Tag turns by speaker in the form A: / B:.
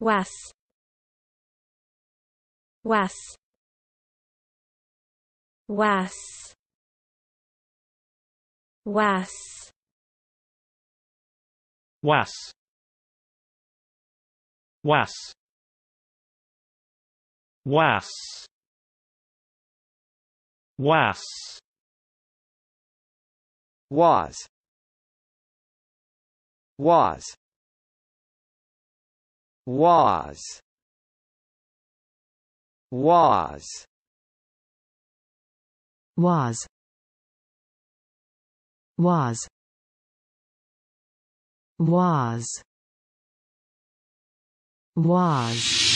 A: was was was was was was was was was was was was was was was was